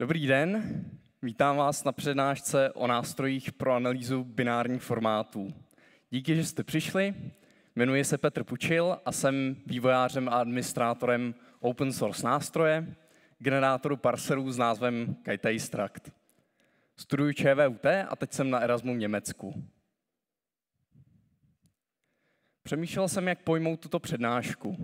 Dobrý den, vítám vás na přednášce o nástrojích pro analýzu binárních formátů. Díky, že jste přišli. Jmenuji se Petr Pučil a jsem vývojářem a administrátorem open source nástroje, generátoru parserů s názvem Kitestruct. Studuji ČVUT a teď jsem na Erasmu v Německu. Přemýšlel jsem, jak pojmout tuto přednášku.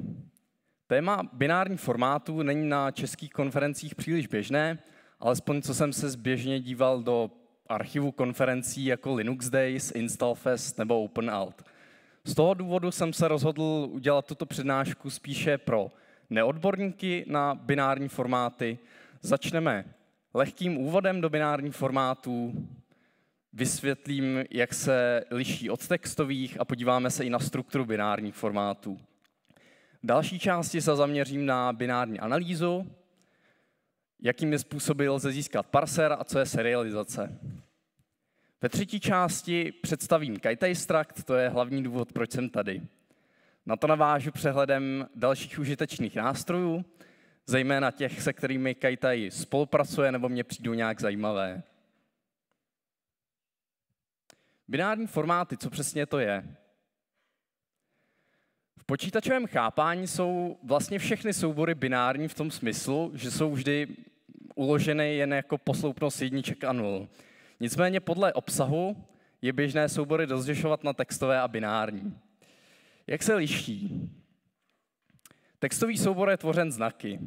Téma binární formátů není na českých konferencích příliš běžné, alespoň co jsem se zběžně díval do archivu konferencí jako Linux Days, Install Fest nebo OpenAlt. Z toho důvodu jsem se rozhodl udělat tuto přednášku spíše pro neodborníky na binární formáty. Začneme lehkým úvodem do binární formátů, vysvětlím, jak se liší od textových a podíváme se i na strukturu binárních formátů. V další části se zaměřím na binární analýzu, jakými způsoby lze získat parser a co je serializace. Ve třetí části představím kitestruct, to je hlavní důvod, proč jsem tady. Na to navážu přehledem dalších užitečných nástrojů, zejména těch, se kterými Kaitai spolupracuje nebo mě přijdou nějak zajímavé. Binární formáty, co přesně to je? V počítačovém chápání jsou vlastně všechny soubory binární v tom smyslu, že jsou vždy uložený jen jako posloupnost jedniček a nul. Nicméně podle obsahu je běžné soubory rozlišovat na textové a binární. Jak se liší? Textový soubor je tvořen znaky.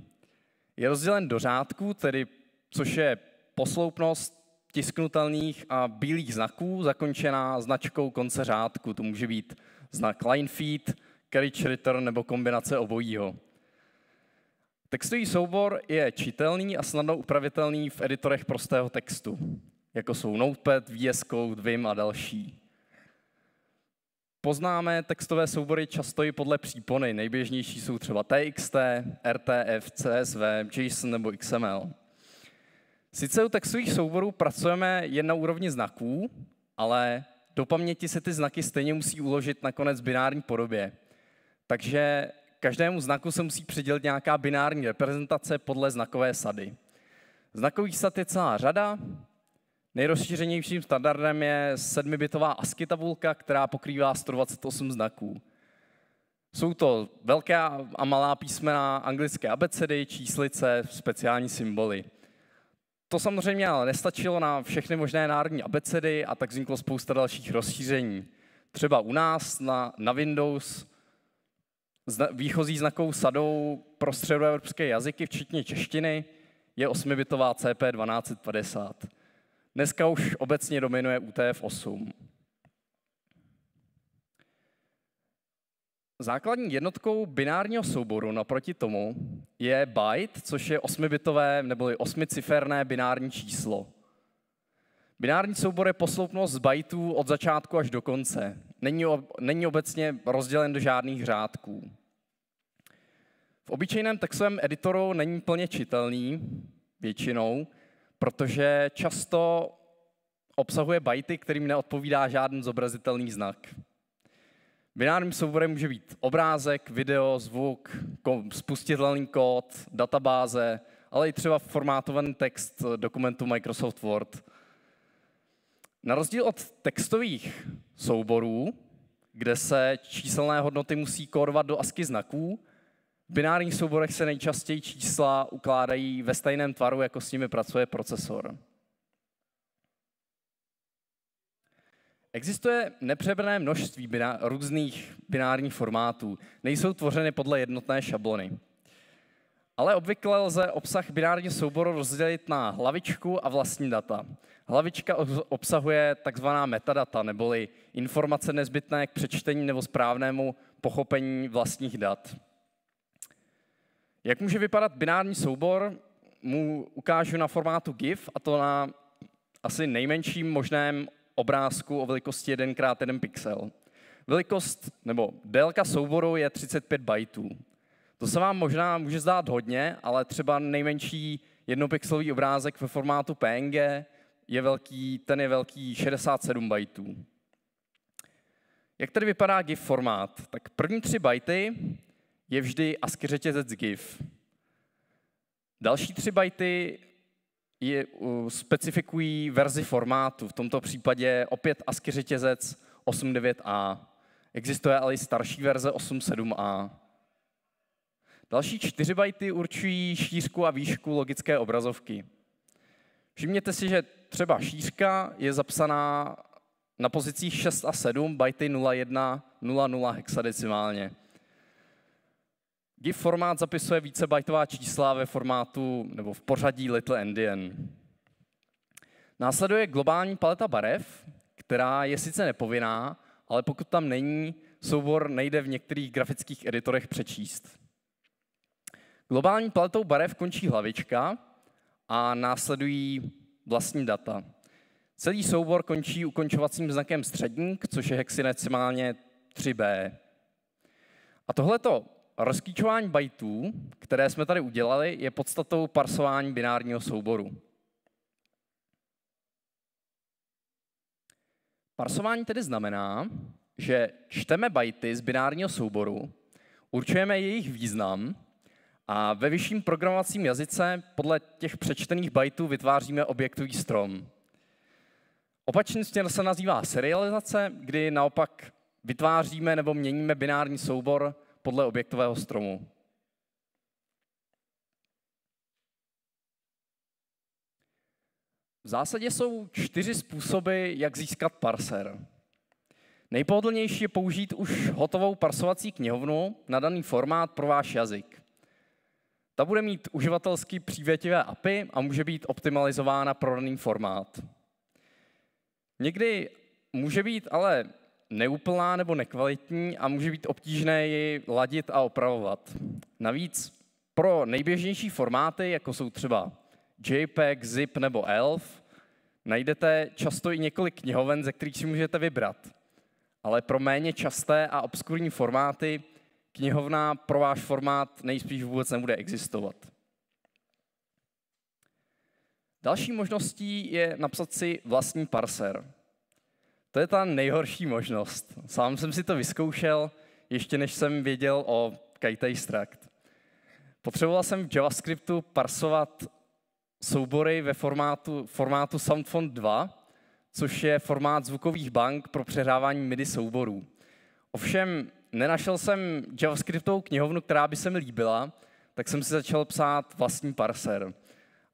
Je rozdělen do řádků, tedy což je posloupnost tisknutelných a bílých znaků, zakončená značkou konce řádku. To může být znak line feed, carriage return nebo kombinace obojího. Textový soubor je čitelný a snadno upravitelný v editorech prostého textu, jako jsou Notepad, VS Code, Vim a další. Poznáme textové soubory často i podle přípony. Nejběžnější jsou třeba TXT, RTF, CSV, JSON nebo XML. Sice u textových souborů pracujeme jen na úrovni znaků, ale do paměti se ty znaky stejně musí uložit nakonec v binární podobě. Takže každému znaku se musí přidělit nějaká binární reprezentace podle znakové sady. Znakových sad je celá řada. Nejrozšířenějším standardem je sedmibitová ASCII tabulka, která pokrývá 128 znaků. Jsou to velká a malá písmena anglické abecedy, číslice, speciální symboly. To samozřejmě ale nestačilo na všechny možné národní abecedy a tak vzniklo spousta dalších rozšíření. Třeba u nás na, na Windows výchozí znakovou sadou pro středoevropské jazyky, včetně češtiny, je 8-bitová CP 1250. Dneska už obecně dominuje UTF-8. Základní jednotkou binárního souboru naproti tomu je byte, což je osmibitové neboli osmiciferné binární číslo. Binární soubor je posloupnost bytů od začátku až do konce není, není obecně rozdělen do žádných řádků. V obyčejném textovém editoru není plně čitelný většinou, protože často obsahuje bajty, kterým neodpovídá žádný zobrazitelný znak. Binárním souborem může být obrázek, video, zvuk, spustitelný kód, databáze, ale i třeba formátovaný text dokumentu Microsoft Word – na rozdíl od textových souborů, kde se číselné hodnoty musí korovat do asky znaků, v binárních souborech se nejčastěji čísla ukládají ve stejném tvaru, jako s nimi pracuje procesor. Existuje nepřebrné množství biná- různých binárních formátů. Nejsou tvořeny podle jednotné šablony. Ale obvykle lze obsah binárního souboru rozdělit na hlavičku a vlastní data. Hlavička obsahuje takzvaná metadata, neboli informace nezbytné k přečtení nebo správnému pochopení vlastních dat. Jak může vypadat binární soubor, mu ukážu na formátu GIF, a to na asi nejmenším možném obrázku o velikosti 1x1 pixel. Velikost nebo délka souboru je 35 bajtů. To se vám možná může zdát hodně, ale třeba nejmenší jednopixelový obrázek ve formátu PNG je velký, ten je velký 67 bajtů. Jak tady vypadá GIF formát? Tak první tři bajty je vždy ASCII řetězec GIF. Další tři bajty je, uh, specifikují verzi formátu, v tomto případě opět ASCII řetězec 89A. Existuje ale i starší verze 87A. Další čtyři bajty určují šířku a výšku logické obrazovky. Všimněte si, že třeba šířka je zapsaná na pozicích 6 a 7 byty 01, hexadecimálně. GIF formát zapisuje více bajtová čísla ve formátu nebo v pořadí Little Endian. Následuje globální paleta barev, která je sice nepovinná, ale pokud tam není, soubor nejde v některých grafických editorech přečíst. Globální paletou barev končí hlavička, a následují vlastní data. Celý soubor končí ukončovacím znakem středník, což je hexadecimálně 3b. A tohleto rozklíčování bajtů, které jsme tady udělali, je podstatou parsování binárního souboru. Parsování tedy znamená, že čteme bajty z binárního souboru, určujeme jejich význam a ve vyšším programovacím jazyce podle těch přečtených bajtů vytváříme objektový strom. Opačný směr se nazývá serializace, kdy naopak vytváříme nebo měníme binární soubor podle objektového stromu. V zásadě jsou čtyři způsoby, jak získat parser. Nejpohodlnější je použít už hotovou parsovací knihovnu na daný formát pro váš jazyk. Ta bude mít uživatelsky přívětivé API a může být optimalizována pro daný formát. Někdy může být ale neúplná nebo nekvalitní a může být obtížné ji ladit a opravovat. Navíc pro nejběžnější formáty, jako jsou třeba JPEG, ZIP nebo ELF, najdete často i několik knihoven, ze kterých si můžete vybrat. Ale pro méně časté a obskurní formáty knihovna pro váš formát nejspíš vůbec nebude existovat. Další možností je napsat si vlastní parser. To je ta nejhorší možnost. Sám jsem si to vyzkoušel, ještě než jsem věděl o Kite Extract. Potřeboval jsem v JavaScriptu parsovat soubory ve formátu, formátu SoundFont 2, což je formát zvukových bank pro přehrávání MIDI souborů. Ovšem nenašel jsem JavaScriptovou knihovnu, která by se mi líbila, tak jsem si začal psát vlastní parser.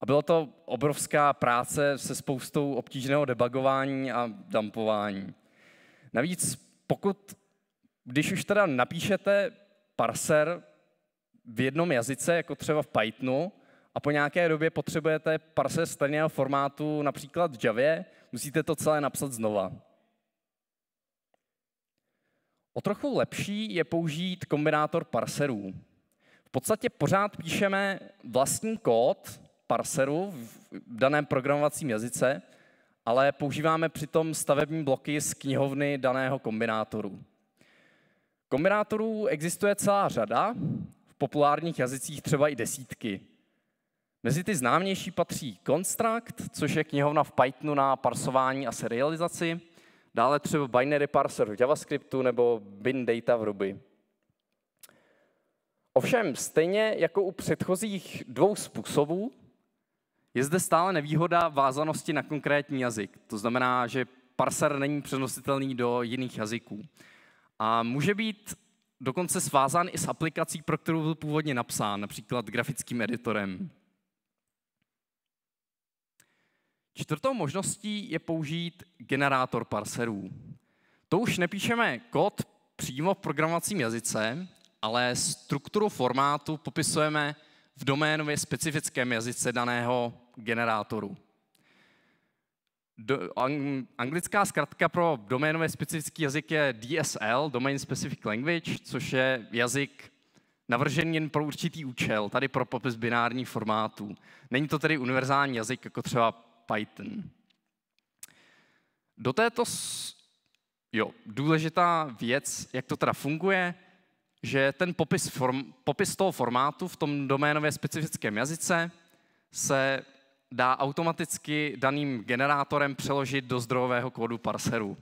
A byla to obrovská práce se spoustou obtížného debugování a dumpování. Navíc pokud, když už teda napíšete parser v jednom jazyce, jako třeba v Pythonu, a po nějaké době potřebujete parser stejného formátu, například v Javě, musíte to celé napsat znova. O trochu lepší je použít kombinátor parserů. V podstatě pořád píšeme vlastní kód parseru v daném programovacím jazyce, ale používáme přitom stavební bloky z knihovny daného kombinátoru. Kombinátorů existuje celá řada, v populárních jazycích třeba i desítky. Mezi ty známější patří Construct, což je knihovna v Pythonu na parsování a serializaci, Dále třeba binary parser v JavaScriptu nebo bin data v Ruby. Ovšem, stejně jako u předchozích dvou způsobů, je zde stále nevýhoda vázanosti na konkrétní jazyk. To znamená, že parser není přenositelný do jiných jazyků. A může být dokonce svázán i s aplikací, pro kterou byl původně napsán, například grafickým editorem. Čtvrtou možností je použít generátor parserů. To už nepíšeme kód přímo v programovacím jazyce, ale strukturu formátu popisujeme v doménově specifickém jazyce daného generátoru. Do, anglická zkratka pro doménově specifický jazyk je DSL, Domain Specific Language, což je jazyk navržen jen pro určitý účel, tady pro popis binárních formátů. Není to tedy univerzální jazyk, jako třeba Python. Do této jo, důležitá věc, jak to teda funguje, že ten popis, form, popis toho formátu v tom doménově specifickém jazyce se dá automaticky daným generátorem přeložit do zdrojového kódu parseru.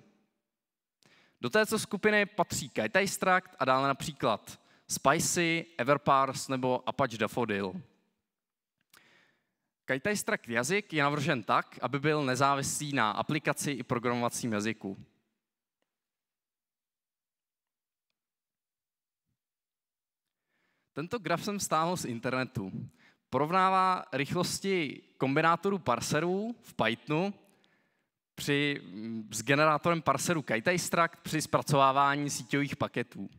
Do této skupiny patří kitestruct a dále například Spicy, Everparse nebo Apache Daffodil. Kajtajstrak jazyk je navržen tak, aby byl nezávislý na aplikaci i programovacím jazyku. Tento graf jsem stáhl z internetu. Porovnává rychlosti kombinátorů parserů v Pythonu při, s generátorem parseru KiteStruct při zpracovávání síťových paketů.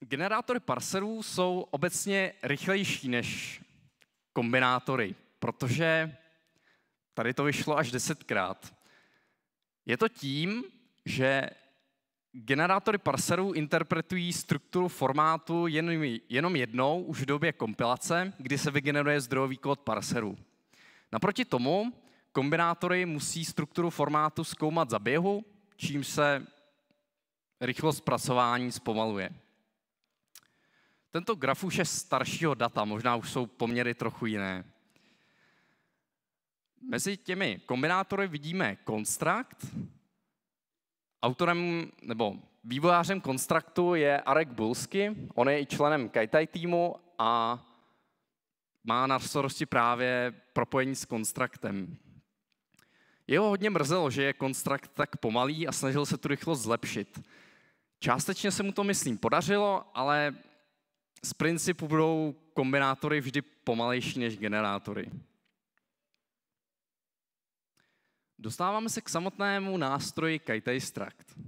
Generátory parserů jsou obecně rychlejší než kombinátory, protože tady to vyšlo až desetkrát. Je to tím, že generátory parserů interpretují strukturu formátu jenom jednou, už v době kompilace, kdy se vygeneruje zdrojový kód parserů. Naproti tomu kombinátory musí strukturu formátu zkoumat za běhu, čím se rychlost zpracování zpomaluje. Tento graf už je staršího data, možná už jsou poměry trochu jiné. Mezi těmi kombinátory vidíme konstrakt. Autorem nebo vývojářem konstraktu je Arek Bulsky, on je i členem Kaitai týmu a má na starosti právě propojení s konstraktem. Jeho hodně mrzelo, že je konstrakt tak pomalý a snažil se tu rychlost zlepšit. Částečně se mu to, myslím, podařilo, ale z principu budou kombinátory vždy pomalejší než generátory. Dostáváme se k samotnému nástroji Kitestruct.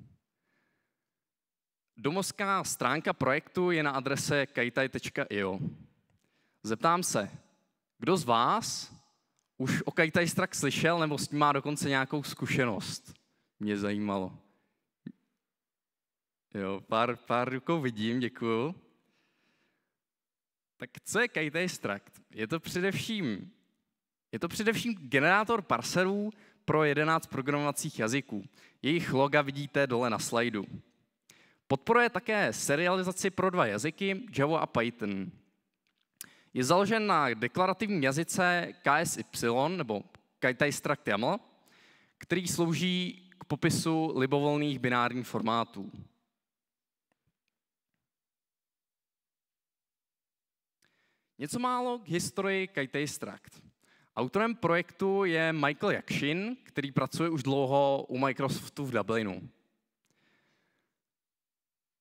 Domovská stránka projektu je na adrese kajtaj.io. Zeptám se, kdo z vás už o Kaitajstrak slyšel nebo s tím má dokonce nějakou zkušenost? Mě zajímalo. Jo, pár, pár rukou vidím, děkuju. Tak co je Kite Extract? Je to především, je to především generátor parserů pro 11 programovacích jazyků. Jejich loga vidíte dole na slajdu. Podporuje také serializaci pro dva jazyky, Java a Python. Je založen na deklarativním jazyce KSY, nebo Kite-Struct YAML, který slouží k popisu libovolných binárních formátů. Něco málo k historii Extract. Autorem projektu je Michael Jakšin, který pracuje už dlouho u Microsoftu v Dublinu.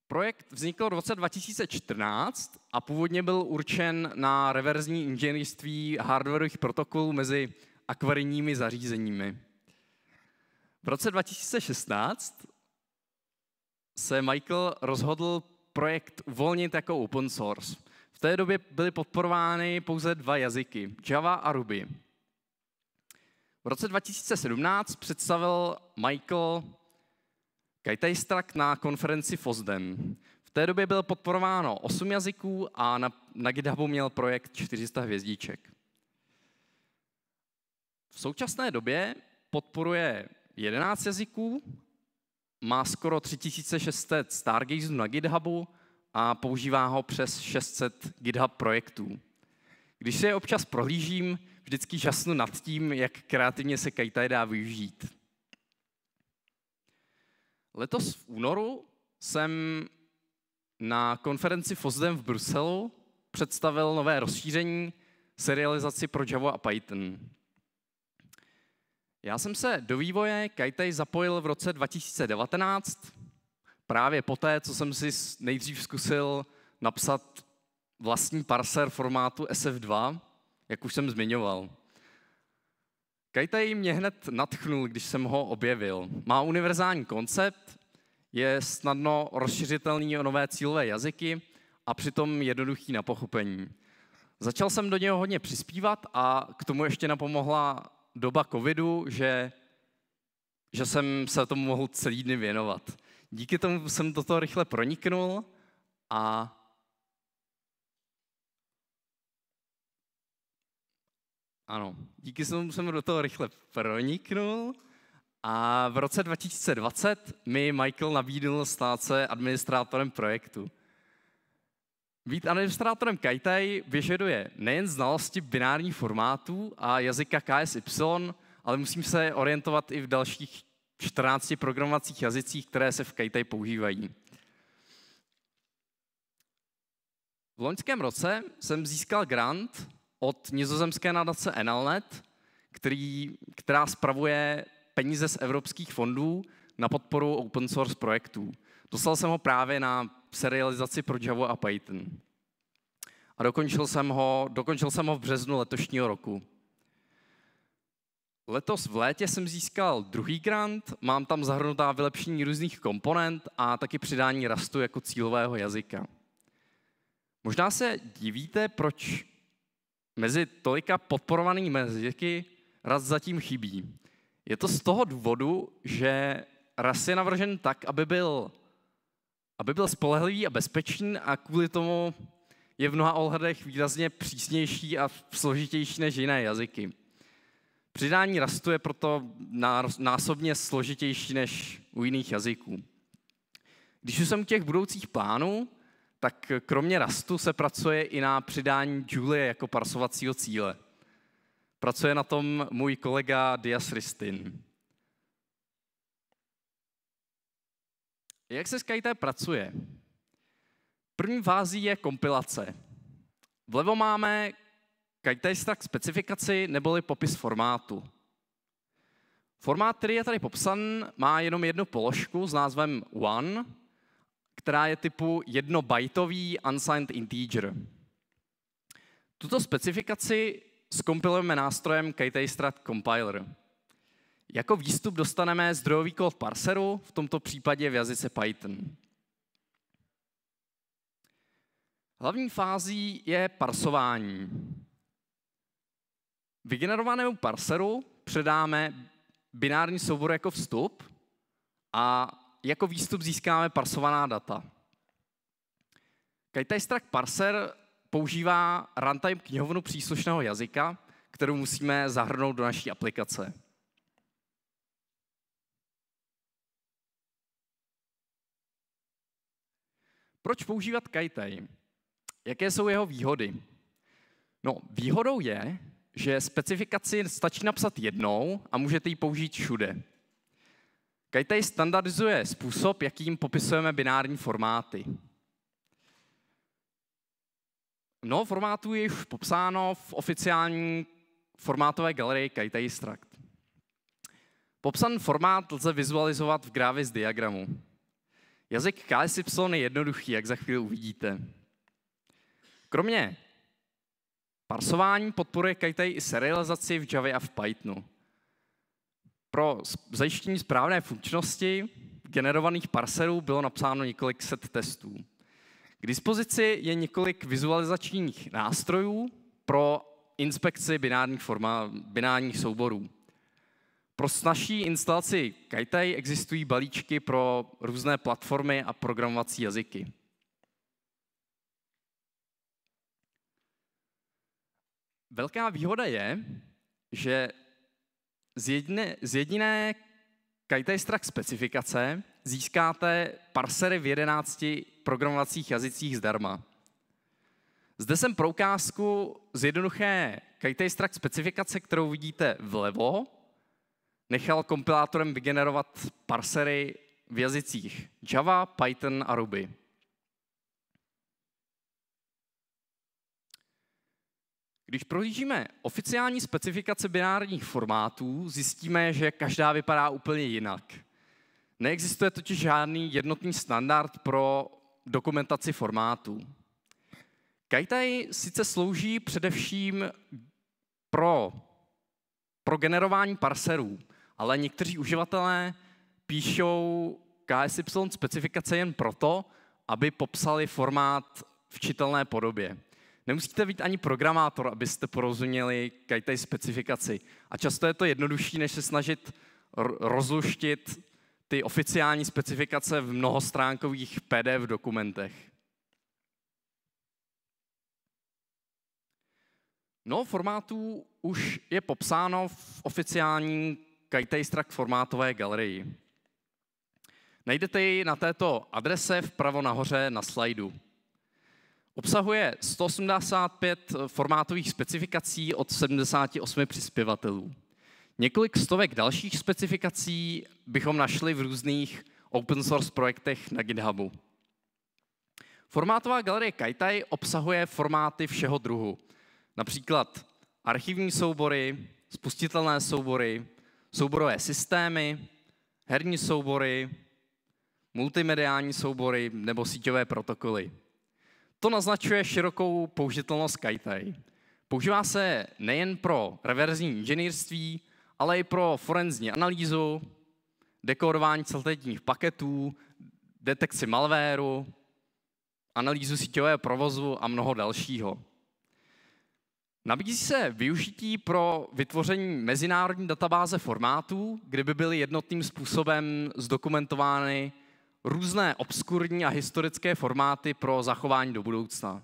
Projekt vznikl v roce 2014 a původně byl určen na reverzní inženýrství hardwareových protokolů mezi akvarijními zařízeními. V roce 2016 se Michael rozhodl projekt uvolnit jako open source – té době byly podporovány pouze dva jazyky, Java a Ruby. V roce 2017 představil Michael Kajtajstrak na konferenci FOSDEM. V té době bylo podporováno 8 jazyků a na, na GitHubu měl projekt 400 hvězdíček. V současné době podporuje 11 jazyků, má skoro 3600 Stargazerů na GitHubu, a používá ho přes 600 GitHub projektů. Když se je občas prohlížím, vždycky žasnu nad tím, jak kreativně se Kajtaj dá využít. Letos v únoru jsem na konferenci FOSDEM v Bruselu představil nové rozšíření serializaci pro Java a Python. Já jsem se do vývoje Kajtaj zapojil v roce 2019 právě poté, co jsem si nejdřív zkusil napsat vlastní parser formátu SF2, jak už jsem zmiňoval. Kajtaj mě hned natchnul, když jsem ho objevil. Má univerzální koncept, je snadno rozšiřitelný o nové cílové jazyky a přitom jednoduchý na pochopení. Začal jsem do něho hodně přispívat a k tomu ještě napomohla doba covidu, že, že jsem se tomu mohl celý dny věnovat díky tomu jsem do toho rychle proniknul a Ano, díky tomu jsem do toho rychle proniknul a v roce 2020 mi Michael nabídl stát se administrátorem projektu. Být administrátorem Kajtaj vyžaduje nejen znalosti binárních formátů a jazyka KSY, ale musím se orientovat i v dalších 14 programovacích jazycích, které se v KTI používají. V loňském roce jsem získal grant od nizozemské nadace Enalnet, který, která spravuje peníze z evropských fondů na podporu open source projektů. Dostal jsem ho právě na serializaci pro Java a Python. A dokončil jsem ho, dokončil jsem ho v březnu letošního roku. Letos v létě jsem získal druhý grant, mám tam zahrnutá vylepšení různých komponent a taky přidání rastu jako cílového jazyka. Možná se divíte, proč mezi tolika podporovanými jazyky rast zatím chybí. Je to z toho důvodu, že rast je navržen tak, aby byl, aby byl spolehlivý a bezpečný a kvůli tomu je v mnoha ohledech výrazně přísnější a složitější než jiné jazyky. Přidání rastu je proto násobně složitější než u jiných jazyků. Když už jsem u těch budoucích plánů, tak kromě rastu se pracuje i na přidání Julie jako parsovacího cíle. Pracuje na tom můj kolega Dias Ristin. Jak se SkyType pracuje? První fází je kompilace. Vlevo máme Guidetext tak specifikaci neboli popis formátu. Formát, který je tady popsan, má jenom jednu položku s názvem one, která je typu jednobajtový unsigned integer. Tuto specifikaci skompilujeme nástrojem Kitestrat Compiler. Jako výstup dostaneme zdrojový kód parseru, v tomto případě v jazyce Python. Hlavní fází je parsování. Vygenerovanému parseru předáme binární soubor jako vstup a jako výstup získáme parsovaná data. Kajtajstrak parser používá runtime knihovnu příslušného jazyka, kterou musíme zahrnout do naší aplikace. Proč používat Kaitai? Jaké jsou jeho výhody? No, výhodou je, že specifikaci stačí napsat jednou a můžete ji použít všude. Kajtej standardizuje způsob, jakým popisujeme binární formáty. Mnoho formátů je už popsáno v oficiální formátové galerii Kajtej Struct. Popsan formát lze vizualizovat v grávě z diagramu. Jazyk KSY je jednoduchý, jak za chvíli uvidíte. Kromě Parsování podporuje kajtej i serializaci v Java a v Pythonu. Pro zajištění správné funkčnosti generovaných parserů bylo napsáno několik set testů. K dispozici je několik vizualizačních nástrojů pro inspekci binárních, forma, binárních souborů. Pro snažší instalaci Kajtej existují balíčky pro různé platformy a programovací jazyky. Velká výhoda je, že z jediné, z jediné Kajtajstrak specifikace získáte parsery v 11 programovacích jazycích zdarma. Zde jsem pro ukázku z jednoduché Kajtajstrak specifikace, kterou vidíte vlevo, nechal kompilátorem vygenerovat parsery v jazycích Java, Python a Ruby. Když prohlížíme oficiální specifikace binárních formátů, zjistíme, že každá vypadá úplně jinak. Neexistuje totiž žádný jednotný standard pro dokumentaci formátů. Kajtaj sice slouží především pro, pro generování parserů, ale někteří uživatelé píšou KSY specifikace jen proto, aby popsali formát v čitelné podobě. Nemusíte být ani programátor, abyste porozuměli kajtej specifikaci. A často je to jednodušší, než se snažit rozluštit ty oficiální specifikace v mnohostránkových PDF dokumentech. No formátů už je popsáno v oficiální Kajtejstrak formátové galerii. Najdete ji na této adrese vpravo nahoře na slajdu. Obsahuje 185 eh, formátových specifikací od 78 přispěvatelů. Několik stovek dalších specifikací bychom našli v různých open source projektech na GitHubu. Formátová galerie Kaitai obsahuje formáty všeho druhu. Například archivní soubory, spustitelné soubory, souborové systémy, herní soubory, multimediální soubory nebo síťové protokoly. To naznačuje širokou použitelnost Kaitai. Používá se nejen pro reverzní inženýrství, ale i pro forenzní analýzu, dekorování celtetních paketů, detekci malvéru, analýzu síťového provozu a mnoho dalšího. Nabízí se využití pro vytvoření mezinárodní databáze formátů, kde by byly jednotným způsobem zdokumentovány různé obskurní a historické formáty pro zachování do budoucna.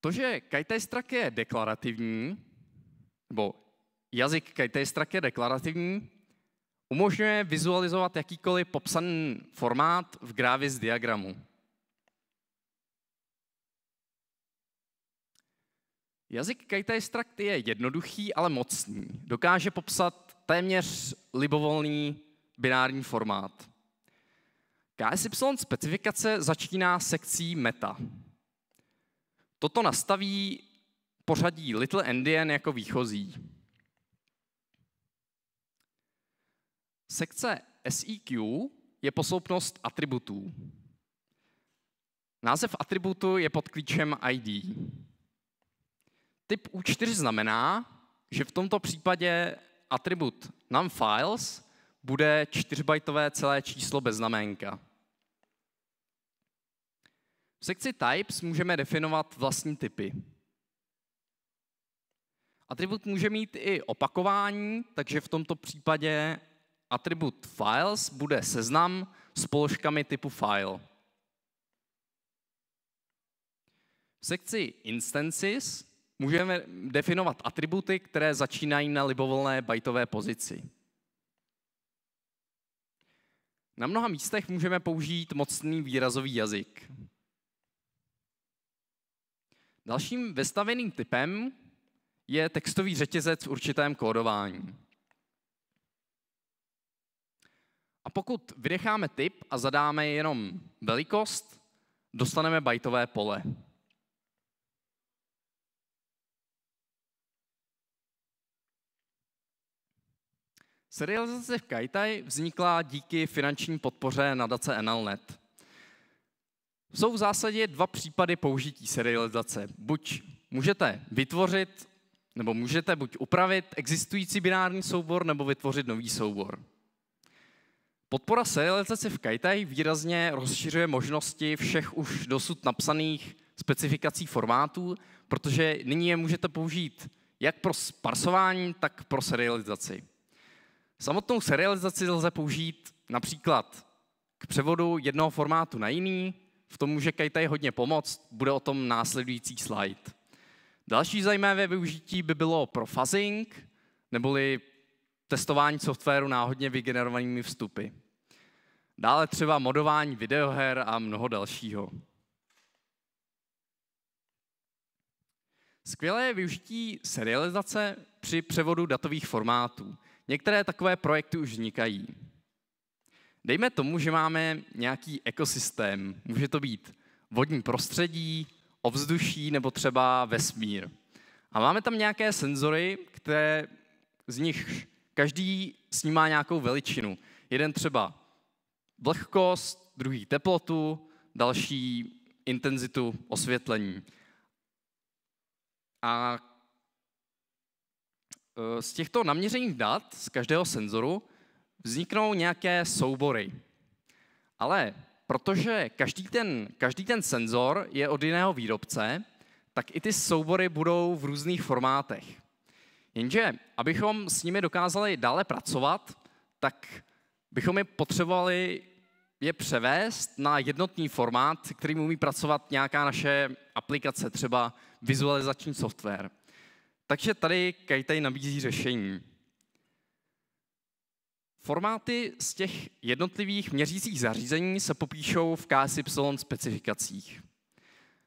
To, že Kajtajstrak je deklarativní, nebo jazyk Kajtajstrak je deklarativní, umožňuje vizualizovat jakýkoliv popsaný formát v grávě z diagramu. Jazyk Kajta je jednoduchý, ale mocný. Dokáže popsat téměř libovolný binární formát. KSY specifikace začíná sekcí meta. Toto nastaví pořadí Little Endian jako výchozí. Sekce SEQ je posloupnost atributů. Název atributu je pod klíčem ID typ U4 znamená, že v tomto případě atribut numFiles bude 4-bajtové celé číslo bez znaménka. V sekci types můžeme definovat vlastní typy. Atribut může mít i opakování, takže v tomto případě atribut files bude seznam s položkami typu file. V sekci instances můžeme definovat atributy, které začínají na libovolné bajtové pozici. Na mnoha místech můžeme použít mocný výrazový jazyk. Dalším vystaveným typem je textový řetězec v určitém kódování. A pokud vydecháme typ a zadáme jenom velikost, dostaneme bajtové pole. Serializace v Kaitai vznikla díky finanční podpoře nadace NLNet. Jsou v zásadě dva případy použití serializace. Buď můžete vytvořit, nebo můžete buď upravit existující binární soubor, nebo vytvořit nový soubor. Podpora serializace v Kaitai výrazně rozšiřuje možnosti všech už dosud napsaných specifikací formátů, protože nyní je můžete použít jak pro sparsování, tak pro serializaci. Samotnou serializaci lze použít například k převodu jednoho formátu na jiný, v tom může KTI hodně pomoct, bude o tom následující slide. Další zajímavé využití by bylo pro fuzzing, neboli testování softwaru náhodně vygenerovanými vstupy. Dále třeba modování videoher a mnoho dalšího. Skvělé je využití serializace při převodu datových formátů. Některé takové projekty už vznikají. Dejme tomu, že máme nějaký ekosystém. Může to být vodní prostředí, ovzduší nebo třeba vesmír. A máme tam nějaké senzory, které z nich každý snímá nějakou veličinu. Jeden třeba vlhkost, druhý teplotu, další intenzitu osvětlení. A Eh, z těchto naměřených dat z každého senzoru vzniknou nějaké soubory. Ale protože každý ten, každý ten senzor je od jiného výrobce, tak i ty soubory budou v různých formátech. Jenže, abychom s nimi dokázali dále pracovat, tak bychom je potřebovali je převést na jednotný formát, kterým umí pracovat nějaká naše aplikace, třeba vizualizační software. Takže tady Kajtej nabízí řešení. Formáty z těch jednotlivých měřících zařízení se popíšou v KSY specifikacích.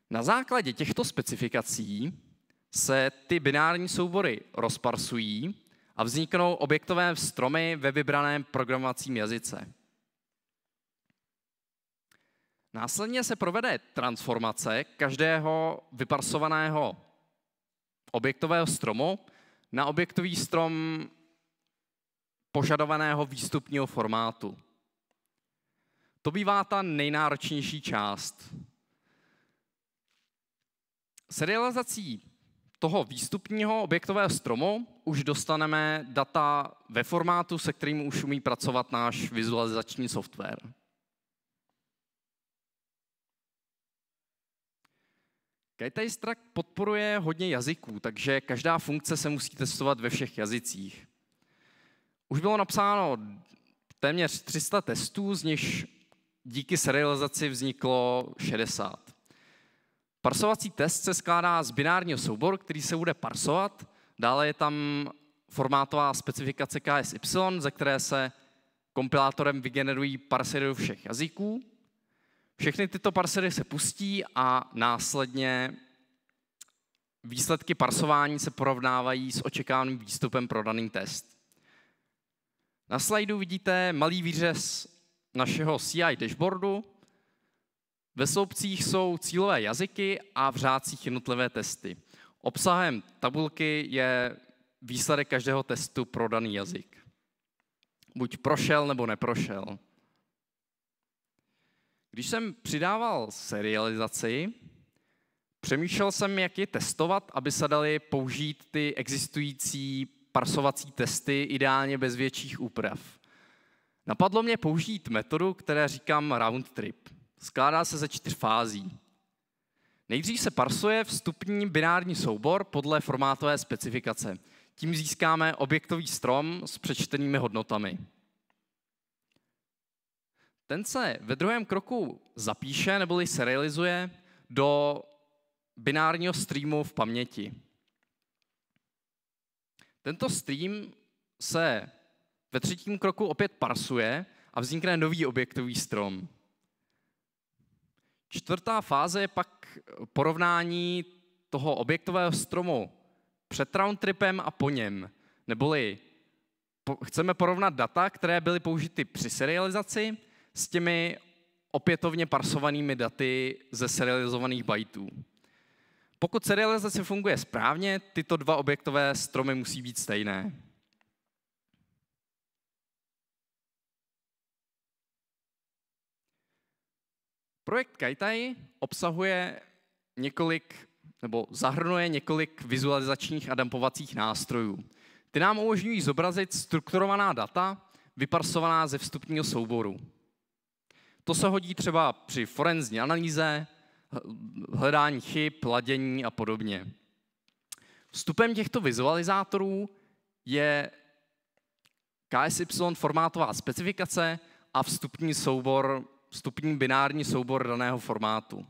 Na základě těchto specifikací se ty binární soubory rozparsují a vzniknou objektové stromy ve vybraném programovacím jazyce. Následně se provede transformace každého vyparsovaného objektového stromu na objektový strom požadovaného výstupního formátu. To bývá ta nejnáročnější část. Serializací toho výstupního objektového stromu už dostaneme data ve formátu, se kterým už umí pracovat náš vizualizační software. Kajtais Track podporuje hodně jazyků, takže každá funkce se musí testovat ve všech jazycích. Už bylo napsáno téměř 300 testů, z nichž díky serializaci vzniklo 60. Parsovací test se skládá z binárního souboru, který se bude parsovat. Dále je tam formátová specifikace KSY, ze které se kompilátorem vygenerují parsery všech jazyků. Všechny tyto parsery se pustí a následně výsledky parsování se porovnávají s očekávaným výstupem pro daný test. Na slajdu vidíte malý výřez našeho CI dashboardu. Ve sloupcích jsou cílové jazyky a v řádcích jednotlivé testy. Obsahem tabulky je výsledek každého testu pro daný jazyk. Buď prošel nebo neprošel. Když jsem přidával serializaci, přemýšlel jsem, jak je testovat, aby se daly použít ty existující parsovací testy ideálně bez větších úprav. Napadlo mě použít metodu, které říkám round trip. Skládá se ze čtyř fází. Nejdřív se parsuje vstupní binární soubor podle formátové specifikace. Tím získáme objektový strom s přečtenými hodnotami ten se ve druhém kroku zapíše neboli se realizuje do binárního streamu v paměti. Tento stream se ve třetím kroku opět parsuje a vznikne nový objektový strom. Čtvrtá fáze je pak porovnání toho objektového stromu před roundtripem a po něm. Neboli po, chceme porovnat data, které byly použity při serializaci s těmi opětovně parsovanými daty ze serializovaných bajtů. Pokud serializace funguje správně, tyto dva objektové stromy musí být stejné. Projekt Kaitai obsahuje několik, nebo zahrnuje několik vizualizačních a dampovacích nástrojů. Ty nám umožňují zobrazit strukturovaná data, vyparsovaná ze vstupního souboru. To se hodí třeba při forenzní analýze, hledání chyb, ladění a podobně. Vstupem těchto vizualizátorů je KSY formátová specifikace a vstupní soubor, vstupní binární soubor daného formátu.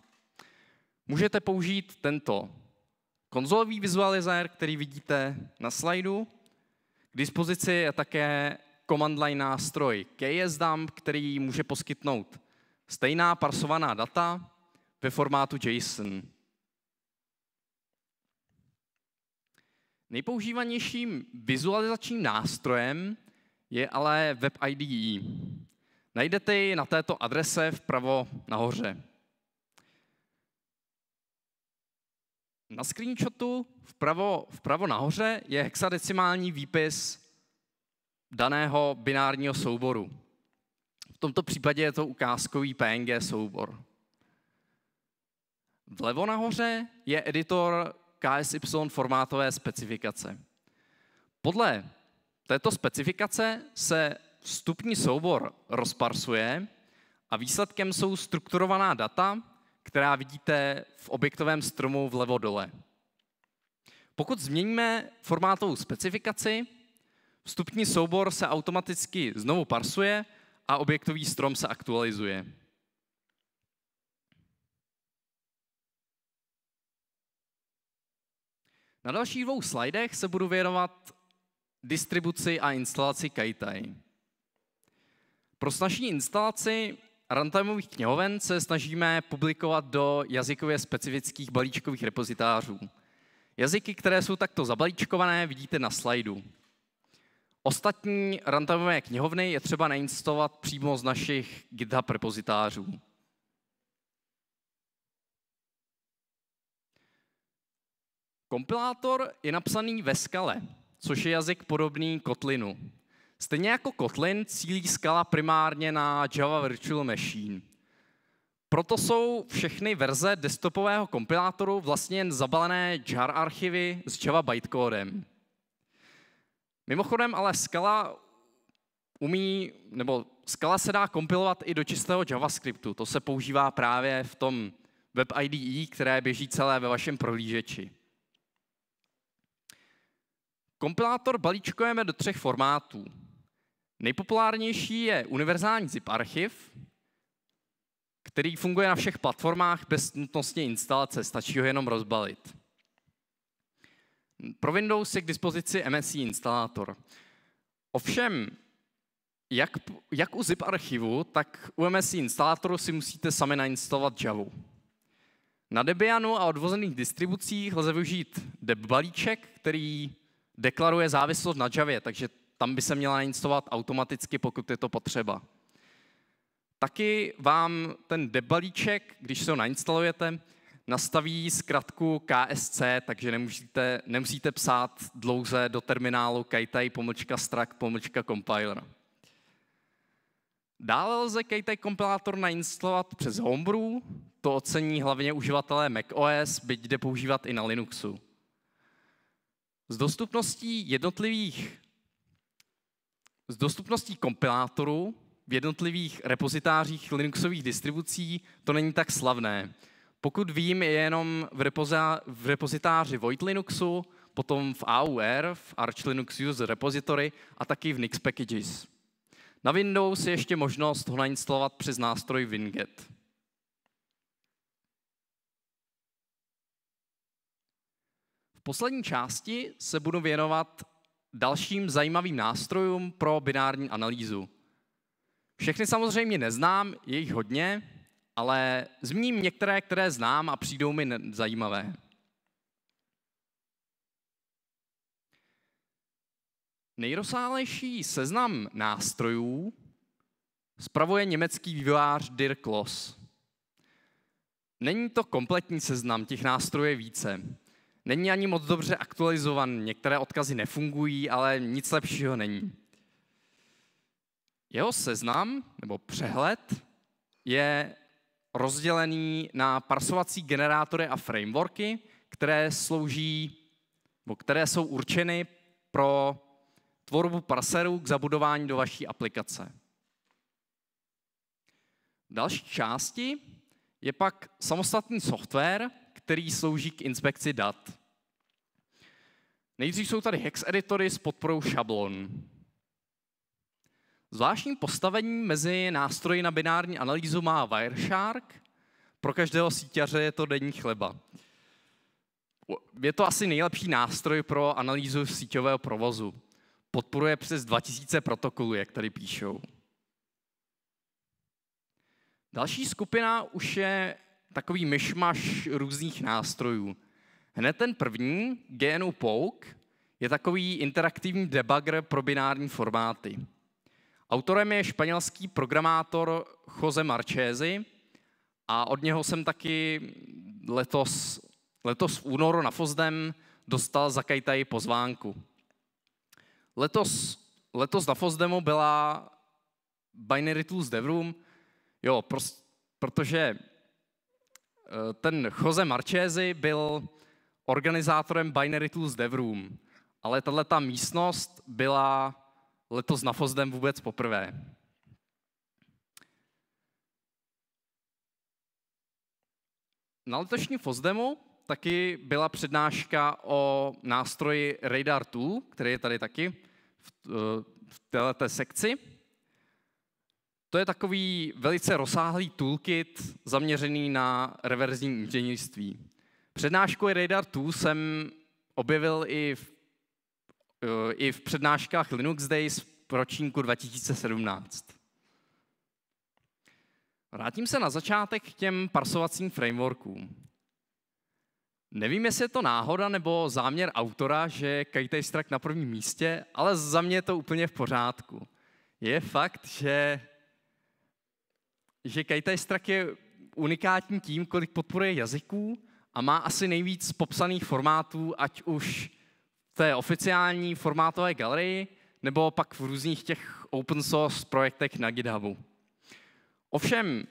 Můžete použít tento konzolový vizualizér, který vidíte na slajdu. K dispozici je také command line nástroj KSDump, který může poskytnout stejná parsovaná data ve formátu JSON. Nejpoužívanějším vizualizačním nástrojem je ale Web IDE. Najdete ji na této adrese vpravo nahoře. Na screenshotu vpravo, vpravo nahoře je hexadecimální výpis daného binárního souboru. V tomto případě je to ukázkový PNG soubor. Vlevo nahoře je editor KSY formátové specifikace. Podle této specifikace se vstupní soubor rozparsuje a výsledkem jsou strukturovaná data, která vidíte v objektovém stromu vlevo dole. Pokud změníme formátovou specifikaci, vstupní soubor se automaticky znovu parsuje a objektový strom se aktualizuje. Na dalších dvou slidech se budu věnovat distribuci a instalaci Kaitai. Pro snažší instalaci runtimeových knihoven se snažíme publikovat do jazykově specifických balíčkových repozitářů. Jazyky, které jsou takto zabalíčkované, vidíte na slajdu. Ostatní rantamové knihovny je třeba nainstalovat přímo z našich GitHub repozitářů. Kompilátor je napsaný ve skale, což je jazyk podobný Kotlinu. Stejně jako Kotlin cílí skala primárně na Java Virtual Machine. Proto jsou všechny verze desktopového kompilátoru vlastně jen zabalené jar archivy s Java bytecodem. Mimochodem ale Scala umí, nebo Scala se dá kompilovat i do čistého JavaScriptu. To se používá právě v tom web IDE, které běží celé ve vašem prohlížeči. Kompilátor balíčkujeme do třech formátů. Nejpopulárnější je univerzální zip archiv, který funguje na všech platformách bez nutnosti instalace, stačí ho jenom rozbalit. Pro Windows je k dispozici MSI instalátor. Ovšem, jak, jak u zip archivu, tak u MSI instalátoru si musíte sami nainstalovat Java. Na Debianu a odvozených distribucích lze využít deb balíček, který deklaruje závislost na Javě, takže tam by se měla nainstalovat automaticky, pokud je to potřeba. Taky vám ten debalíček, když se ho nainstalujete, nastaví zkratku KSC, takže nemusíte, nemusíte psát dlouze do terminálu kaitai pomlčka struct pomlčka compiler. Dále lze kaitai kompilátor nainstalovat přes Homebrew, to ocení hlavně uživatelé macOS, byť jde používat i na Linuxu. S dostupností jednotlivých s dostupností kompilátorů v jednotlivých repozitářích Linuxových distribucí to není tak slavné. Pokud vím, je jenom v, repoza, v repozitáři Void Linuxu, potom v AUR, v Arch Linux User Repository a taky v Nix Packages. Na Windows je ještě možnost ho nainstalovat přes nástroj Winget. V poslední části se budu věnovat dalším zajímavým nástrojům pro binární analýzu. Všechny samozřejmě neznám, je jich hodně, ale zmíním některé, které znám a přijdou mi zajímavé. Nejrozsáhlejší seznam nástrojů spravuje německý vývojář Dirk Loss. Není to kompletní seznam, těch nástrojů je více. Není ani moc dobře aktualizovan, některé odkazy nefungují, ale nic lepšího není. Jeho seznam, nebo přehled, je rozdělený na parsovací generátory a frameworky, které slouží, nebo které jsou určeny pro tvorbu parserů k zabudování do vaší aplikace. V další části je pak samostatný software, který slouží k inspekci dat. Nejdřív jsou tady hex editory s podporou šablon. Zvláštní postavení mezi nástroji na binární analýzu má Wireshark. Pro každého síťaře je to denní chleba. Je to asi nejlepší nástroj pro analýzu síťového provozu. Podporuje přes 2000 protokolů, jak tady píšou. Další skupina už je takový myšmaš různých nástrojů. Hned ten první, GNU Poke, je takový interaktivní debugger pro binární formáty. Autorem je španělský programátor Jose Marchesi a od něho jsem taky letos, letos v únoru na Fosdem dostal za Kajtaji pozvánku. Letos, letos na Fosdemu byla Binary Tools Devroom, jo, prost, protože eh, ten Jose Marchesi byl organizátorem Binary Tools Devroom, ale tahle místnost byla letos na Fosdem vůbec poprvé. Na letošním Fosdemu taky byla přednáška o nástroji Radar 2, který je tady taky v, eh, v této sekci. To je takový velice rozsáhlý toolkit zaměřený na reverzní inženýrství. Přednášku Radar 2 jsem objevil i v Eh, i v přednáškách Linux Days v ročníku 2017. Vrátím se na začátek k těm parsovacím frameworkům. Nevím, jestli je to náhoda nebo záměr autora, že je Kajtejstrak na prvním místě, ale za mě je to úplně v pořádku. Je fakt, že, že Kajtejstrak je unikátní tím, kolik podporuje jazyků a má asi nejvíc popsaných formátů, ať už té oficiální formátové galerii nebo pak v různých těch open source projektech na GitHubu. Ovšem,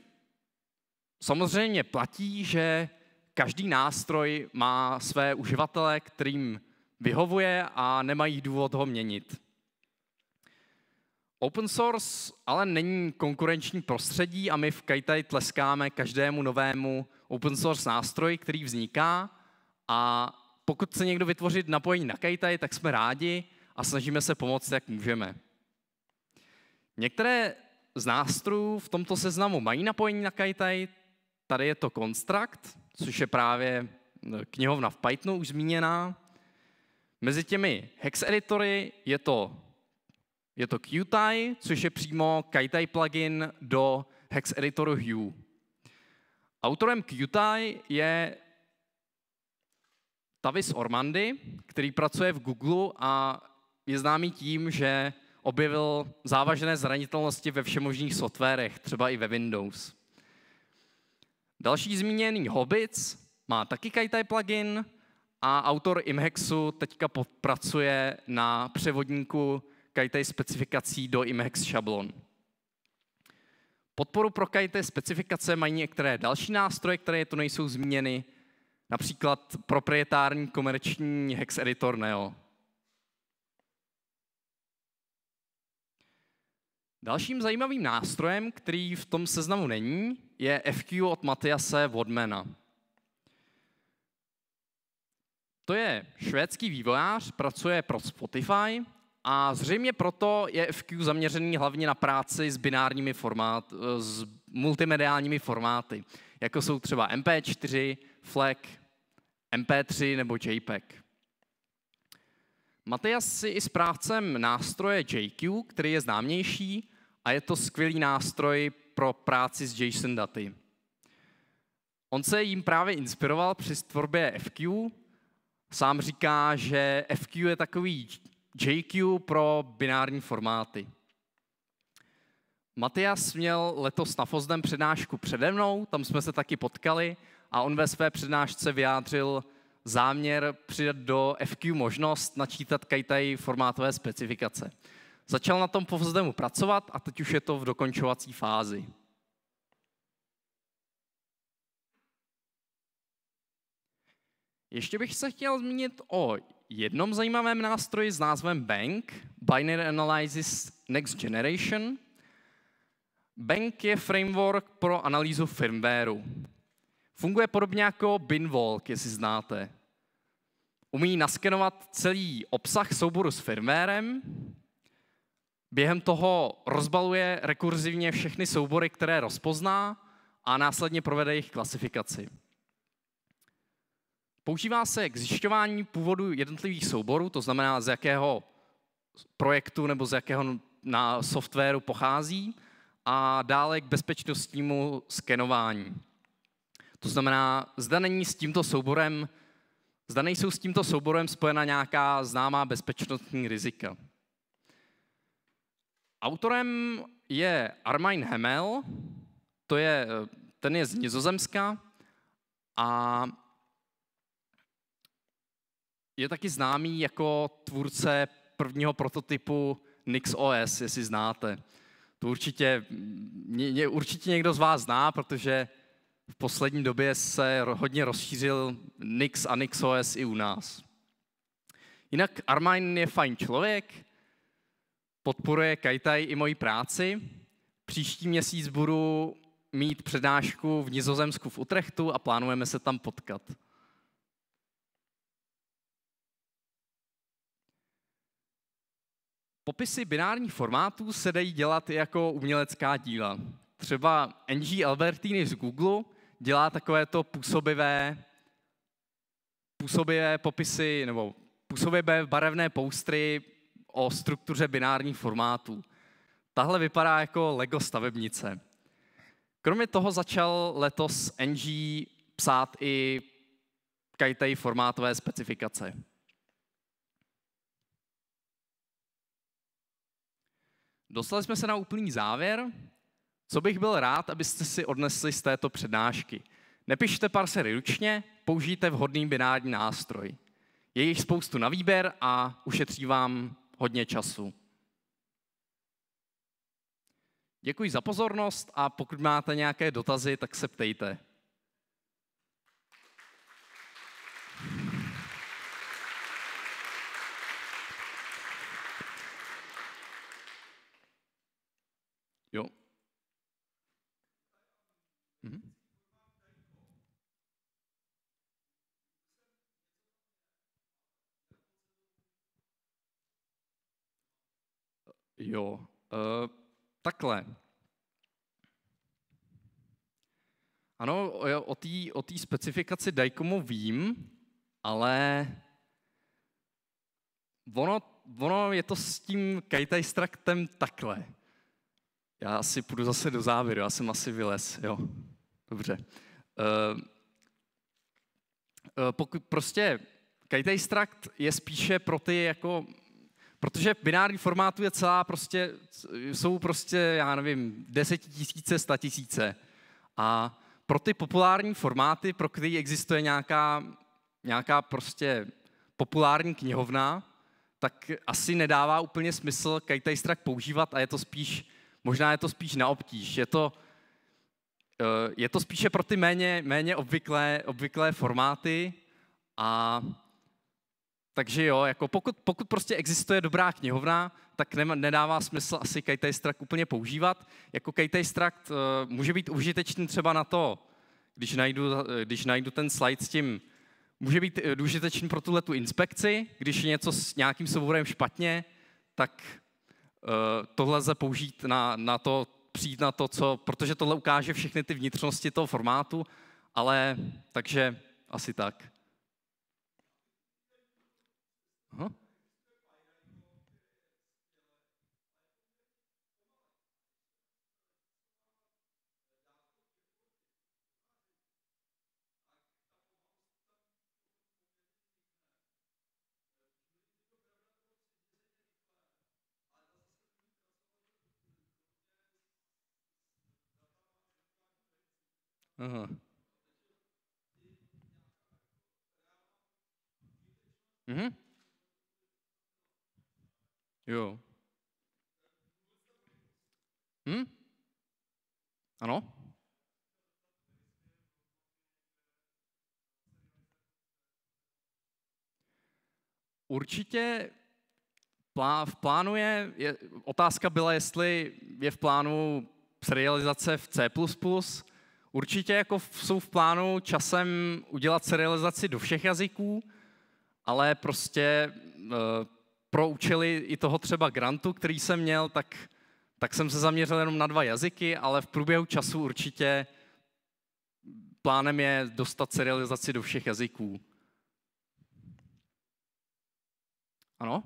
samozřejmě platí, že každý nástroj má své uživatele, kterým vyhovuje a nemají důvod ho měnit. Open source ale není konkurenční prostředí a my v Kajtaj tleskáme každému novému open source nástroji, který vzniká a pokud se někdo vytvořit napojení na Kaitai, tak jsme rádi a snažíme se pomoct, jak můžeme. Některé z nástrojů v tomto seznamu mají napojení na Kaitai. Tady je to Construct, což je právě eh, knihovna v Pythonu už zmíněná. Mezi těmi hex editory je to, je to Qtai, což je přímo Kaitai plugin do hex editoru Hue. Autorem Qtai je Tavis Ormandy, který pracuje v Google a je známý tím, že objevil závažné zranitelnosti ve všemožných softwarech, třeba i ve Windows. Další zmíněný Hobbits má taky Kaitai plugin a autor Imhexu teďka pracuje na převodníku Kaitai specifikací do Imhex šablon. Podporu pro Kaitai specifikace mají některé další nástroje, které tu nejsou zmíněny, Například proprietární komerční hex editor Neo. Dalším zajímavým nástrojem, který v tom seznamu není, je FQ od Matiase Vodmana. To je švédský vývojář, pracuje pro Spotify a zřejmě proto je FQ zaměřený hlavně na práci s binárními formáty, s multimediálními formáty, jako jsou třeba MP4, FLAC, MP3 nebo JPEG. Matias si i správcem nástroje JQ, který je známější a je to skvělý nástroj pro práci s JSON daty. On se jim právě inspiroval při tvorbě FQ. Sám říká, že FQ je takový JQ pro binární formáty. Matias měl letos na Fosdem přednášku přede mnou, tam jsme se taky potkali a on ve své přednášce vyjádřil záměr přidat do FQ možnost načítat kajtaj formátové specifikace. Začal na tom povzdemu pracovat a teď už je to v dokončovací fázi. Ještě bych se chtěl zmínit o jednom zajímavém nástroji s názvem Bank, Binary Analysis Next Generation. Bank je framework pro analýzu firmwareu. Funguje podobně jako Binwalk, jestli znáte. Umí naskenovat celý obsah souboru s firmérem, během toho rozbaluje rekurzivně všechny soubory, které rozpozná a následně provede jejich klasifikaci. Používá se k zjišťování původu jednotlivých souborů, to znamená, z jakého projektu nebo z jakého na softwaru pochází, a dále k bezpečnostnímu skenování. To znamená, zda není s tímto souborem, zda nejsou s tímto souborem spojena nějaká známá bezpečnostní rizika. Autorem je Armin Hemel, to je, ten je z Nizozemska a je taky známý jako tvůrce prvního prototypu Nix OS, jestli znáte. To určitě, mě, mě, určitě někdo z vás zná, protože v poslední době se hodně rozšířil Nix a NixOS i u nás. Jinak Armin je fajn člověk, podporuje Kajtaj i moji práci. Příští měsíc budu mít přednášku v Nizozemsku v Utrechtu a plánujeme se tam potkat. Popisy binárních formátů se dají dělat i jako umělecká díla. Třeba NG Albertini z Google dělá takové to působivé, působivé popisy nebo působivé barevné poustry o struktuře binárních formátů. Tahle vypadá jako Lego stavebnice. Kromě toho začal letos NG psát i kajtej formátové specifikace. Dostali jsme se na úplný závěr co bych byl rád, abyste si odnesli z této přednášky? Nepište parsery ručně, použijte vhodný binární nástroj. Je jich spoustu na výběr a ušetří vám hodně času. Děkuji za pozornost a pokud máte nějaké dotazy, tak se ptejte. Jo. Jo, uh, takhle. Ano, o té o specifikaci Dajkomu vím, ale ono, ono je to s tím Kajtajstraktem takhle. Já asi půjdu zase do závěru, já jsem asi vylez, jo. Dobře. Uh, eh, eh, pokud prostě Kajtajstrakt je spíše pro ty jako Protože v binární formátu je celá prostě, jsou prostě, já nevím, desetitisíce, statisíce. A pro ty populární formáty, pro který existuje nějaká, nějaká prostě populární knihovna, tak asi nedává úplně smysl Kajtajstrak používat a je to spíš, možná je to spíš na obtíž. Je to, eh, je to spíše pro ty méně, méně obvyklé, obvyklé formáty a takže jo, jako pokud, pokud prostě existuje dobrá knihovna, tak nema, nedává smysl asi Kajtejstrakt úplně používat. Jako Kajtejstrakt uh, eh, může být užitečný třeba na to, když najdu, eh, když najdu ten slide s tím, může být užitečný eh, pro tuhle tu inspekci, když je něco s nějakým souborem špatně, tak uh, tohle lze použít na, na to, přijít na to, co, protože tohle ukáže všechny ty vnitřnosti toho formátu, ale takže asi tak. 嗯。嗯哼。嗯哼。Jo. Hm? Ano? Určitě v plánu je, je, otázka byla, jestli je v plánu serializace v C++. Určitě jako jsou v plánu časem udělat serializaci do všech jazyků, ale prostě eh, pro účely i toho třeba grantu, který jsem měl, tak, tak jsem se zaměřil jenom na dva jazyky, ale v průběhu času určitě plánem je dostat serializaci do všech jazyků. Ano?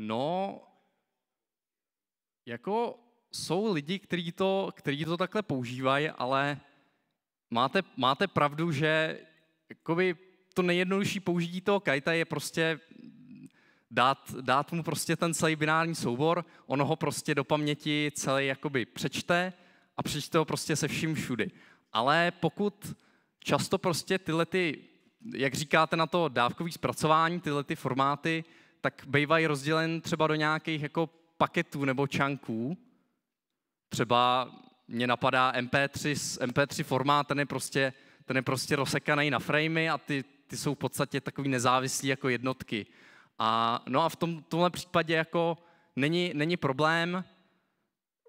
No, jako jsou lidi, kteří to, který to takhle používají, ale máte, máte pravdu, že jakoby to nejjednodušší použití toho kajta je prostě dát, dát mu prostě ten celý binární soubor, ono ho prostě do paměti celý jakoby přečte a přečte ho prostě se vším všudy. Ale pokud často prostě tyhle ty, jak říkáte na to dávkový zpracování, tyhle ty formáty, tak bývají rozdělen třeba do nějakých jako paketů nebo čanků. Třeba mě napadá MP3, MP3 formát, ten je prostě, ten je prostě rozsekaný na framey a ty, ty jsou v podstatě takový nezávislí jako jednotky. A, no a v tom, tomhle případě jako není, není problém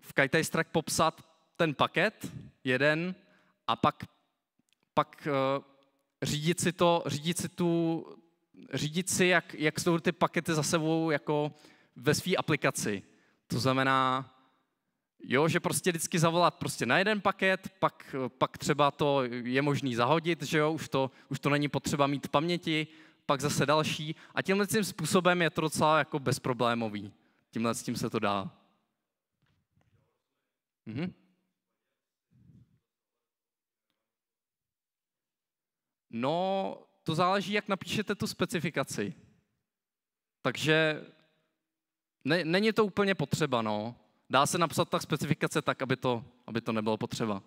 v Kajtajstrak popsat ten paket, jeden, a pak, pak uh, řídit si, to, řídit si tu, řídit si, jak, jak jsou ty pakety za sebou jako ve své aplikaci. To znamená, jo, že prostě vždycky zavolat prostě na jeden paket, pak, pak třeba to je možný zahodit, že jo, už to, už to není potřeba mít v paměti, pak zase další. A tímhle tím způsobem je to docela jako bezproblémový. Tímhle s tím se to dá. Mhm. No, to záleží, jak napíšete tu specifikaci. Takže ne, není to úplně potřeba, no. Dá se napsat ta specifikace tak, aby to, aby to nebylo potřeba.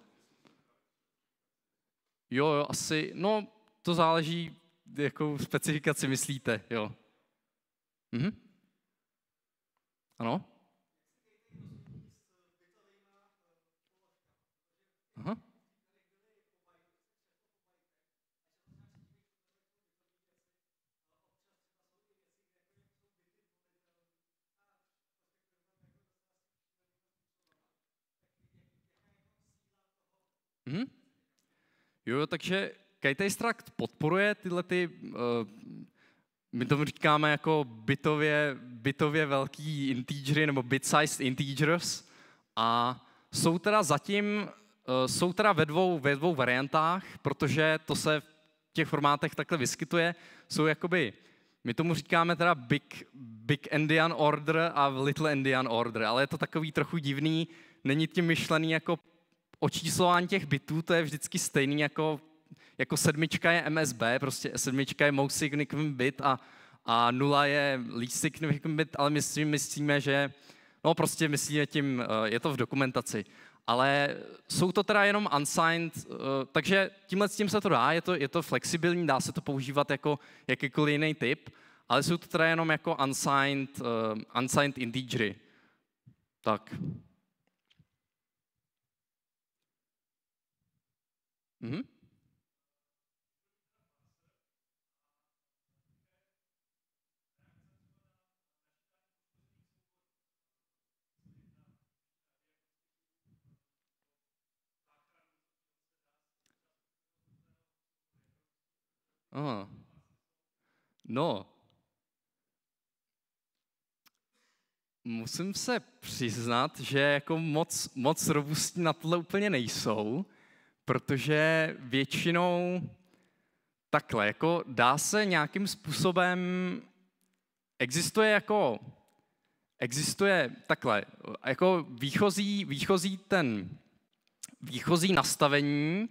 Jo, jo, asi, no, to záleží, jakou specifikaci myslíte, jo. Mhm. Ano? Hmm? Jo, takže Kajtej Strakt podporuje tyhle ty, uh, my tomu říkáme jako bytově, bytově velký integery nebo bit-sized integers a jsou teda zatím, uh, jsou teda ve dvou, ve dvou variantách, protože to se v těch formátech takhle vyskytuje, jsou jakoby, my tomu říkáme teda big, big endian order a little endian order, ale je to takový trochu divný, není tím myšlený jako očíslování těch bitů, to je vždycky stejný jako, jako sedmička je MSB, prostě sedmička je most significant bit a, a nula je least significant bit, ale my si myslíme, že, no prostě myslíme tím, eh, je to v dokumentaci. Ale jsou to teda jenom unsigned, eh, takže tímhle s tím se to dá, je to, je to flexibilní, dá se to používat jako jakýkoliv jiný typ, ale jsou to teda jenom jako unsigned, eh, unsigned integery. Tak. Mm-hmm. Oh. No, musím se přiznat, že jako moc, moc robustní na tohle úplně nejsou protože většinou takhle, jako dá se nějakým způsobem, existuje jako, existuje takhle, jako výchozí, výchozí ten, výchozí nastavení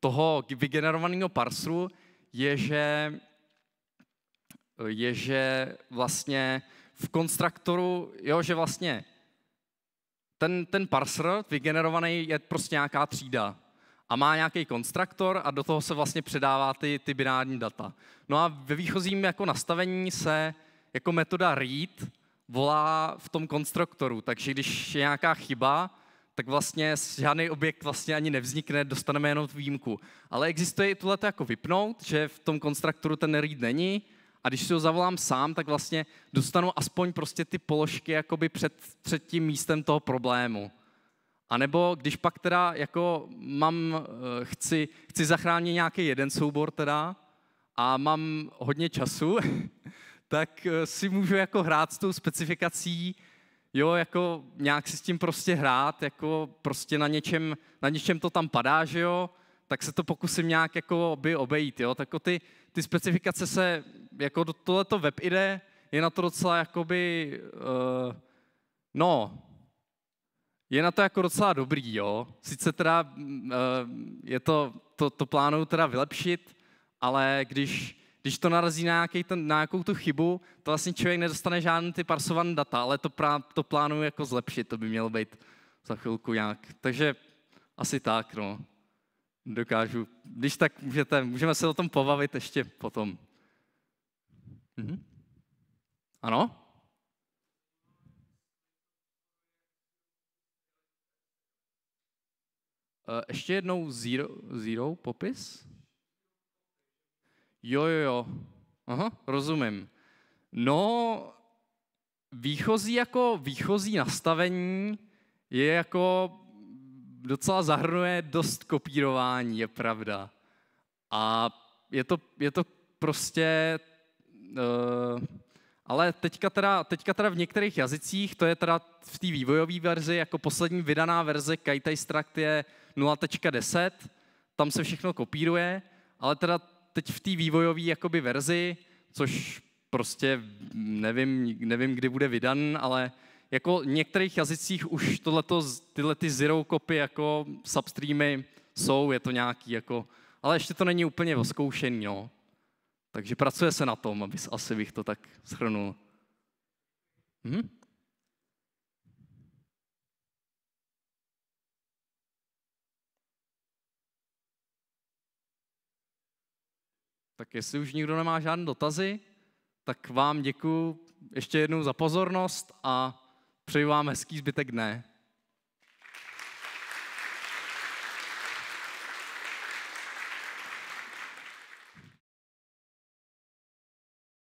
toho vygenerovaného parsu je, že je, že vlastně v konstruktoru jo, že vlastně ten, ten parser vygenerovaný je prostě nějaká třída, a má nějaký konstruktor a do toho se vlastně předává ty, ty binární data. No a ve výchozím jako nastavení se jako metoda read volá v tom konstruktoru, takže když je nějaká chyba, tak vlastně žádný objekt vlastně ani nevznikne, dostaneme jenom výjimku. Ale existuje i tohle jako vypnout, že v tom konstruktoru ten read není a když si ho zavolám sám, tak vlastně dostanu aspoň prostě ty položky jakoby před, před tím místem toho problému. A nebo když pak teda jako mám, eh, chci, chci zachránit nějaký jeden soubor teda a mám hodně času, tak eh, si můžu jako hrát s tou specifikací, jo, jako nějak si s tím prostě hrát, jako prostě na něčem, na něčem to tam padá, že jo, tak se to pokusím nějak jako by obejít, jo, tak jako ty, ty specifikace se, jako tohleto web ide, je na to docela jakoby, uh, no, je na to jako docela dobrý, jo. Sice teda mm, eh, je to, to, to plánuju teda vylepšit, ale když, když to narazí na, nějaký ten, na nějakou tu chybu, to vlastně člověk nedostane žádný ty parsované data, ale to, pra, to plánuju jako zlepšit, to by mělo být za chvilku nějak. Takže asi tak, no. Dokážu. Když tak můžete, můžeme se o tom pobavit ještě potom. Mhm. Ano? Eh, ještě jednou zero, zero popis? Jo, jo, jo. Aha, rozumím. No, výchozí jako výchozí nastavení je jako docela zahrnuje dost kopírování, je pravda. A je to, je to prostě... Uh, ale teďka teda, teďka teda v některých jazycích, to je teda v té vývojové verzi, jako poslední vydaná verze Kite Struct je uh, 0.10, tam se všechno kopíruje, ale teda teď v té vývojové jakoby verzi, což prostě nevím, nevím, kdy bude vydan, ale jako v některých jazycích už tohleto, tyhle ty zero copy jako substreamy jsou, je to nějaký jako, ale ještě to není úplně oskoušený, no. Takže pracuje se na tom, aby, asi bych to tak schrnul. Hm? Tak jestli už nikdo nemá žádné dotazy, tak vám děkuji ještě jednou za pozornost a přeji vám hezký zbytek dne.